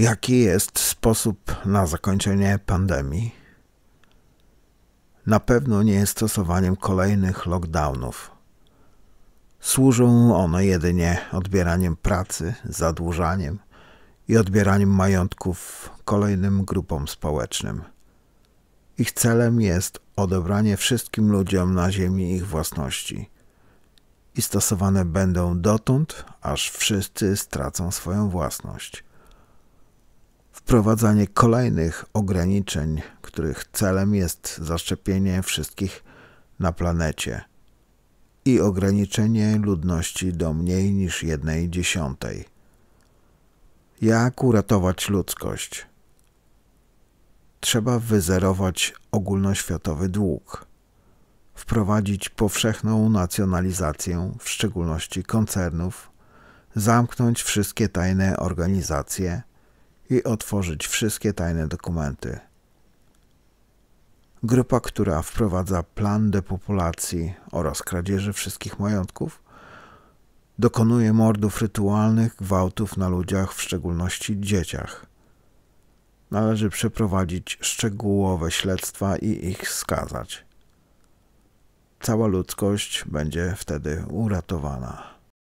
Jaki jest sposób na zakończenie pandemii? Na pewno nie jest stosowaniem kolejnych lockdownów. Służą one jedynie odbieraniem pracy, zadłużaniem i odbieraniem majątków kolejnym grupom społecznym. Ich celem jest odebranie wszystkim ludziom na ziemi ich własności i stosowane będą dotąd, aż wszyscy stracą swoją własność wprowadzanie kolejnych ograniczeń, których celem jest zaszczepienie wszystkich na planecie i ograniczenie ludności do mniej niż jednej dziesiątej. Jak uratować ludzkość? Trzeba wyzerować ogólnoświatowy dług, wprowadzić powszechną nacjonalizację, w szczególności koncernów, zamknąć wszystkie tajne organizacje – i otworzyć wszystkie tajne dokumenty. Grupa, która wprowadza plan depopulacji oraz kradzieży wszystkich majątków, dokonuje mordów rytualnych, gwałtów na ludziach, w szczególności dzieciach. Należy przeprowadzić szczegółowe śledztwa i ich skazać. Cała ludzkość będzie wtedy uratowana.